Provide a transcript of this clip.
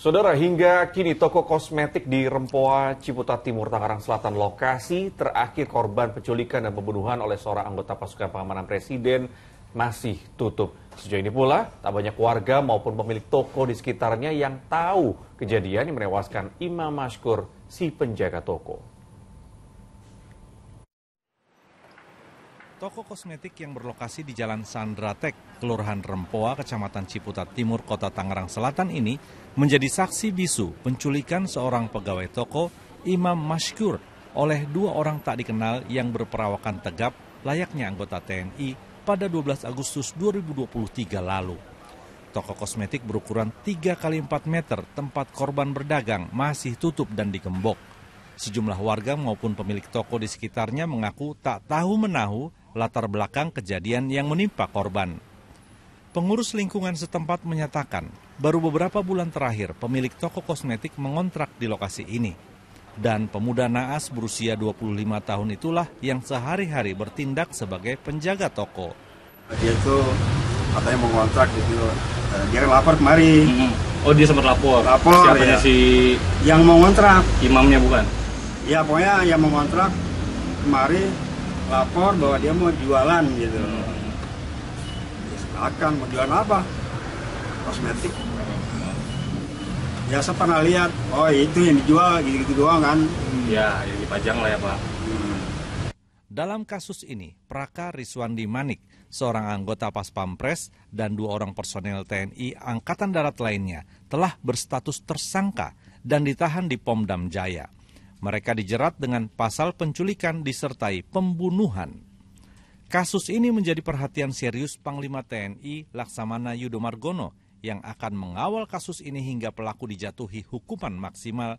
Saudara, hingga kini toko kosmetik di Rempoa, Ciputat Timur, Tangerang Selatan, lokasi terakhir korban penculikan dan pembunuhan oleh seorang anggota pasukan pengamanan presiden masih tutup. Sejauh ini pula, tak banyak warga maupun pemilik toko di sekitarnya yang tahu kejadian yang menewaskan Imam Mashkur, si penjaga toko. Toko kosmetik yang berlokasi di Jalan Sandratek, Kelurahan Rempoa, Kecamatan Ciputat Timur, Kota Tangerang Selatan ini menjadi saksi bisu penculikan seorang pegawai toko Imam Mashkur oleh dua orang tak dikenal yang berperawakan tegap layaknya anggota TNI pada 12 Agustus 2023 lalu. Toko kosmetik berukuran 3 kali 4 meter tempat korban berdagang masih tutup dan digembok. Sejumlah warga maupun pemilik toko di sekitarnya mengaku tak tahu menahu latar belakang kejadian yang menimpa korban. Pengurus lingkungan setempat menyatakan, baru beberapa bulan terakhir pemilik toko kosmetik mengontrak di lokasi ini. Dan pemuda naas berusia 25 tahun itulah yang sehari-hari bertindak sebagai penjaga toko. Dia itu katanya mengontrak gitu, eh, dia lapor kemari. Mm-hmm. Oh dia sempat lapor? Lapor Siapanya ya. si... Yang mengontrak. Imamnya bukan? Ya pokoknya yang mengontrak kemari lapor bahwa dia mau jualan gitu hmm. ya, silakan mau jualan apa kosmetik biasa pernah lihat oh itu yang dijual gitu-gitu doang kan hmm. ya yang dipajang lah ya pak hmm. dalam kasus ini Praka Riswandi Manik seorang anggota Pas Pampres dan dua orang personel TNI Angkatan Darat lainnya telah berstatus tersangka dan ditahan di Pomdam Jaya. Mereka dijerat dengan pasal penculikan disertai pembunuhan. Kasus ini menjadi perhatian serius Panglima TNI Laksamana Yudo Margono yang akan mengawal kasus ini hingga pelaku dijatuhi hukuman maksimal.